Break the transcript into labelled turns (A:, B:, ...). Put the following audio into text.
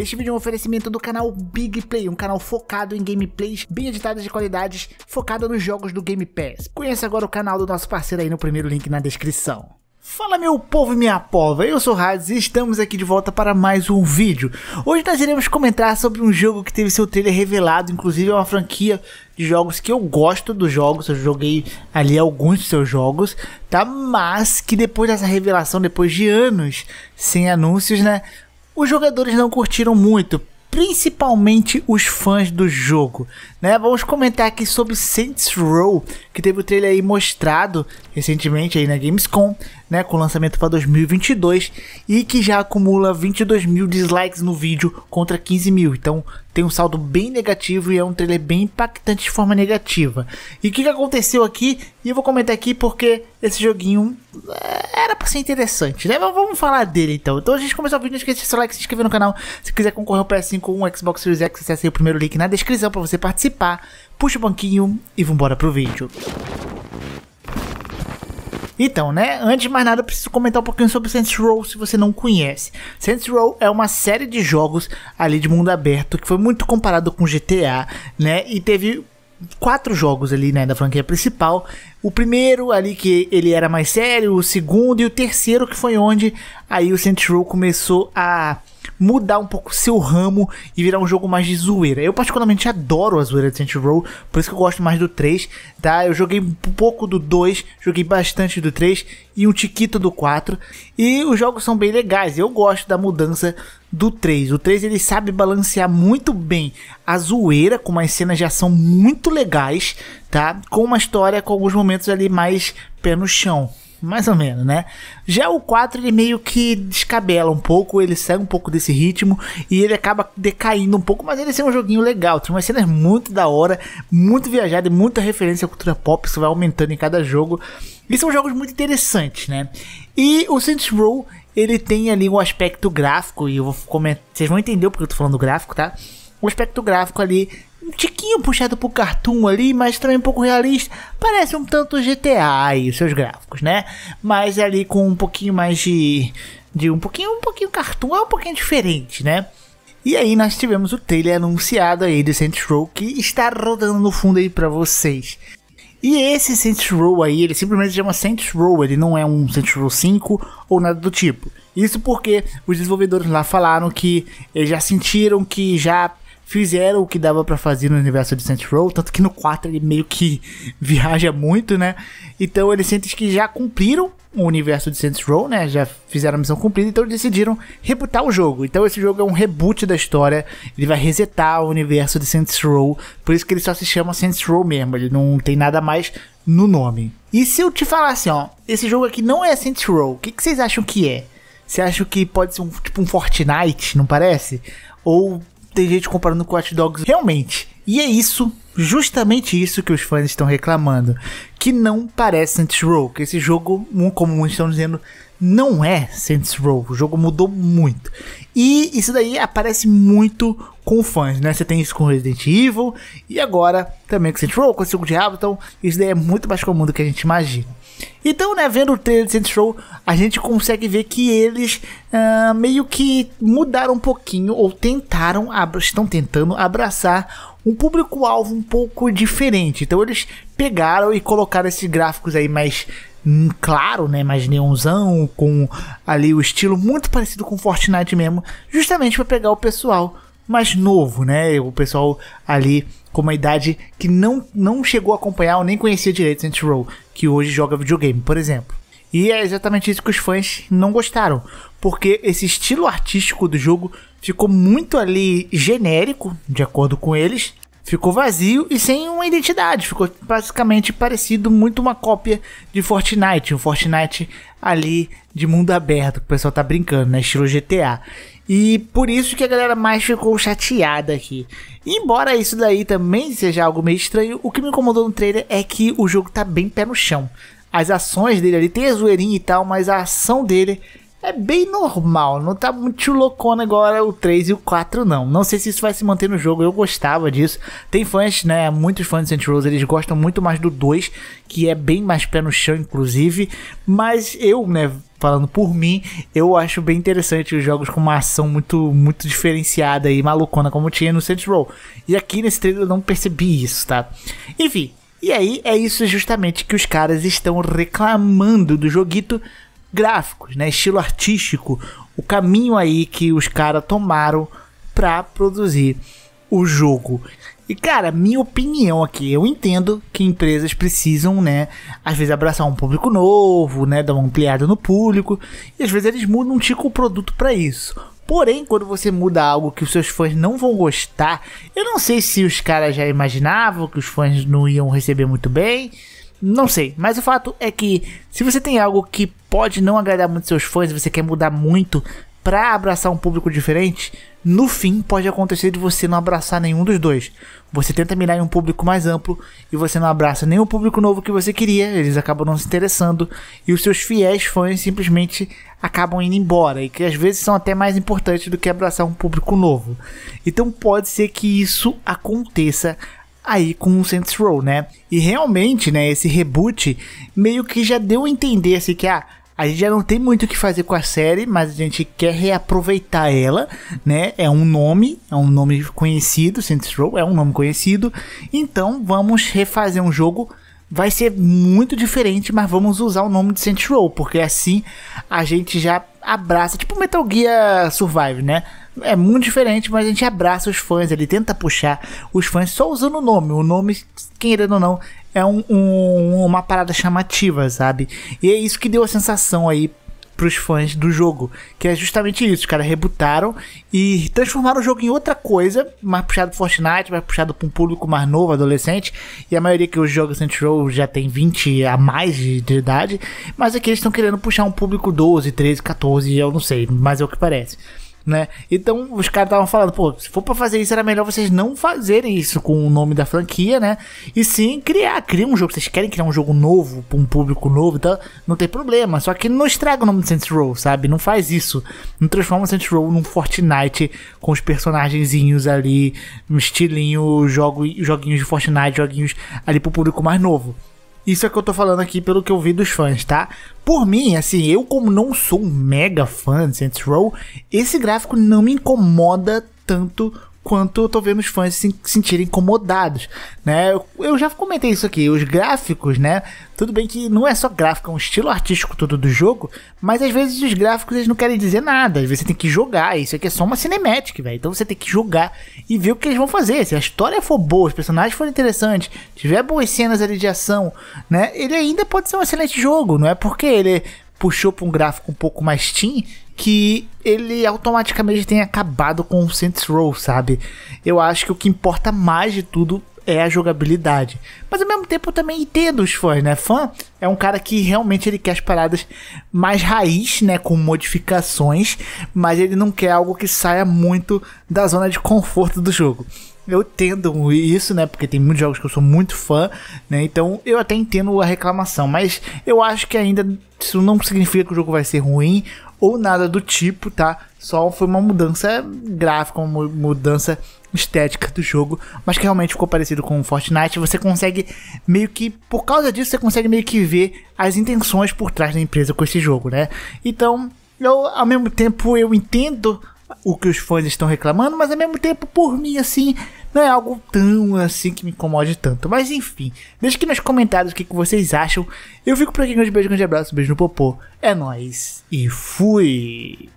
A: Este vídeo é um oferecimento do canal Big Play, um canal focado em gameplays bem editadas de qualidades, focado nos jogos do Game Pass. Conheça agora o canal do nosso parceiro aí no primeiro link na descrição. Fala meu povo e minha pova, eu sou Radz e estamos aqui de volta para mais um vídeo. Hoje nós iremos comentar sobre um jogo que teve seu trailer revelado, inclusive é uma franquia de jogos que eu gosto dos jogos, eu joguei ali alguns dos seus jogos, tá? Mas que depois dessa revelação, depois de anos sem anúncios, né? os jogadores não curtiram muito, principalmente os fãs do jogo, né? Vamos comentar aqui sobre Saints Row, que teve o trailer aí mostrado recentemente aí na Gamescom, né, com lançamento para 2022 e que já acumula 22 mil dislikes no vídeo contra 15 mil. Então tem um saldo bem negativo e é um trailer bem impactante de forma negativa. E o que, que aconteceu aqui? E eu vou comentar aqui porque esse joguinho eh, era pra ser interessante, né? Mas vamos falar dele então. Então a gente começou o vídeo, não esqueça de seu like, se inscrever no canal. Se quiser concorrer ao PS5 ou um Xbox Series X, acesse aí o primeiro link na descrição para você participar. Puxa o banquinho e vambora pro vídeo. Então, né? Antes de mais nada, preciso comentar um pouquinho sobre Saints Row se você não conhece. Saints Row é uma série de jogos ali de mundo aberto que foi muito comparado com GTA, né? E teve quatro jogos ali, né, da franquia principal, o primeiro ali que ele era mais sério, o segundo e o terceiro que foi onde aí o Saints Row começou a mudar um pouco seu ramo e virar um jogo mais de zoeira. Eu particularmente adoro a zoeira de Saints Row, por isso que eu gosto mais do 3, tá? Eu joguei um pouco do 2, joguei bastante do 3 e um tiquito do 4. E os jogos são bem legais, eu gosto da mudança do 3. O 3 ele sabe balancear muito bem a zoeira com as cenas de ação muito legais, tá? Com uma história com alguns momentos ali mais pé no chão. Mais ou menos, né? Já o 4 ele meio que descabela um pouco, ele sai um pouco desse ritmo e ele acaba decaindo um pouco, mas ele é um joguinho legal. Tem umas cenas muito da hora, muito viajada e muita referência à cultura pop, isso vai aumentando em cada jogo. E são jogos muito interessantes, né? E o Saints Row, ele tem ali um aspecto gráfico, e eu vou comentar, vocês vão entender porque eu tô falando do gráfico, tá? um aspecto gráfico ali um tiquinho puxado pro cartoon ali, mas também um pouco realista. Parece um tanto GTA aí, os seus gráficos, né? Mas é ali com um pouquinho mais de. de um pouquinho, um pouquinho cartoon, é um pouquinho diferente, né? E aí nós tivemos o trailer anunciado aí de Saints Row que está rodando no fundo aí para vocês. E esse Saints Row aí, ele simplesmente chama Saints Row, ele não é um Saints Row 5 ou nada do tipo. Isso porque os desenvolvedores lá falaram que eles já sentiram que já fizeram o que dava para fazer no universo de Saints Row, tanto que no 4 ele meio que viaja muito, né? Então eles sentem que já cumpriram o universo de Saints Row, né? Já fizeram a missão cumprida, então decidiram rebutar o jogo. Então esse jogo é um reboot da história, ele vai resetar o universo de Saints Row, por isso que ele só se chama Saints Row mesmo, ele não tem nada mais no nome. E se eu te falar assim, ó, esse jogo aqui não é Saints Row, o que, que vocês acham que é? Você acha que pode ser um, tipo um Fortnite, não parece? Ou tem gente comparando com Watch Dogs. Realmente. E é isso, justamente isso que os fãs estão reclamando. Que não parece Saints Row. Que esse jogo, como muitos estão dizendo, não é Saints Row. O jogo mudou muito. E isso daí aparece muito com fãs, né? Você tem isso com Resident Evil e agora também com Saints Row, com o Círculo de Então isso daí é muito mais comum do que a gente imagina. Então, né, vendo o trailer de Saints Row, a gente consegue ver que eles uh, meio que mudaram um pouquinho, ou tentaram, estão tentando abraçar um público-alvo um pouco diferente. Então eles pegaram e colocaram esses gráficos aí mais hum, claro, né, mais neonzão, com ali o estilo muito parecido com Fortnite mesmo, justamente para pegar o pessoal mais novo, né? O pessoal ali com uma idade que não, não chegou a acompanhar ou nem conhecia direito Saints Row, que hoje joga videogame, por exemplo. E é exatamente isso que os fãs não gostaram, porque esse estilo artístico do jogo ficou muito ali genérico, de acordo com eles, ficou vazio e sem uma identidade, ficou basicamente parecido muito uma cópia de Fortnite, um Fortnite ali de mundo aberto, que o pessoal tá brincando, né, estilo GTA. E por isso que a galera mais ficou chateada aqui. embora isso daí também seja algo meio estranho, o que me incomodou no trailer é que o jogo tá bem pé no chão. As ações dele ali tem a zoeirinha e tal, mas a ação dele é bem normal, não tá muito loucona agora o 3 e o 4 não. Não sei se isso vai se manter no jogo, eu gostava disso. Tem fãs, né, muitos fãs de Saints Row eles gostam muito mais do 2, que é bem mais pé no chão inclusive, mas eu, né, falando por mim, eu acho bem interessante os jogos com uma ação muito muito diferenciada e malucona como tinha no Saints Row. E aqui nesse trailer eu não percebi isso, tá? Enfim, e aí é isso justamente que os caras estão reclamando do joguito, gráficos, né? Estilo artístico, o caminho aí que os caras tomaram para produzir o jogo. E cara, minha opinião aqui, eu entendo que empresas precisam, né, às vezes abraçar um público novo, né, dar uma ampliada no público, e às vezes eles mudam um tipo de produto para isso. Porém, quando você muda algo que os seus fãs não vão gostar, eu não sei se os caras já imaginavam que os fãs não iam receber muito bem, não sei, mas o fato é que se você tem algo que pode não agradar muito seus fãs, você quer mudar muito para abraçar um público diferente, no fim pode acontecer de você não abraçar nenhum dos dois. Você tenta mirar em um público mais amplo e você não abraça nenhum público novo que você queria, eles acabam não se interessando e os seus fiéis fãs simplesmente acabam indo embora e que às vezes são até mais importantes do que abraçar um público novo. Então pode ser que isso aconteça aí com o Saints Row, né? E realmente, né, esse reboot meio que já deu a entender assim que a ah, a gente já não tem muito o que fazer com a série, mas a gente quer reaproveitar ela, né? É um nome, é um nome conhecido, Saints Row é um nome conhecido. Então vamos refazer um jogo vai ser muito diferente, mas vamos usar o nome de Saints Row, porque assim a gente já abraça, tipo Metal Gear Survive, né? é muito diferente, mas a gente abraça os fãs, ele tenta puxar os fãs só usando o nome. O nome, querendo ou não, é um, um, uma parada chamativa, sabe? E é isso que deu a sensação aí pros fãs do jogo, que é justamente isso, os caras rebutaram e transformaram o jogo em outra coisa, mais puxado pro Fortnite, mais puxado pra um público mais novo, adolescente, e a maioria que joga Saints Row já tem 20 a mais de, de idade, mas aqui eles estão querendo puxar um público 12, 13, 14, eu não sei, mas é o que parece né? Então os caras estavam falando, pô, se for pra fazer isso, era melhor vocês não fazerem isso com o nome da franquia, né? E sim criar, criar um jogo. Vocês querem criar um jogo novo, pra um público novo então não tem problema. Só que não estraga o nome de Saints Row, sabe? Não faz isso. Não transforma o Saints Row num Fortnite com os personagenzinhos ali, um estilinho, jogo, joguinhos de Fortnite, joguinhos ali pro público mais novo. Isso é que eu tô falando aqui pelo que eu vi dos fãs, tá? Por mim, assim, eu como não sou um mega fã de Saints Row, esse gráfico não me incomoda tanto quanto eu tô vendo os fãs se sentirem incomodados, né? Eu, já comentei isso aqui, os gráficos, né? Tudo bem que não é só gráfico, é um estilo artístico todo do jogo, mas às vezes os gráficos eles não querem dizer nada, às vezes você tem que jogar, isso aqui é só uma cinemática, velho. Então você tem que jogar e ver o que eles vão fazer. Se a história for boa, os personagens forem interessantes, tiver boas cenas ali de ação, né? Ele ainda pode ser um excelente jogo, não é porque ele é puxou para um gráfico um pouco mais teen, que ele automaticamente tem acabado com o Saints Row, sabe? Eu acho que o que importa mais de tudo é a jogabilidade. Mas ao mesmo tempo eu também entendo os fãs, né? Fã é um cara que realmente ele quer as paradas mais raiz, né? Com modificações, mas ele não quer algo que saia muito da zona de conforto do jogo eu entendo isso, né? Porque tem muitos jogos que eu sou muito fã, né? Então eu até entendo a reclamação, mas eu acho que ainda isso não significa que o jogo vai ser ruim ou nada do tipo, tá? Só foi uma mudança gráfica, uma mudança estética do jogo, mas que realmente ficou parecido com o Fortnite. Você consegue meio que, por causa disso, você consegue meio que ver as intenções por trás da empresa com esse jogo, né? Então, eu, ao mesmo tempo, eu entendo o que os fãs estão reclamando, mas ao mesmo tempo, por mim, assim, não é algo tão assim que me incomode tanto. Mas enfim, deixa aqui nos comentários o que, que vocês acham. Eu fico por aqui, grande beijo, grande abraço, beijo no popô. É nóis e fui!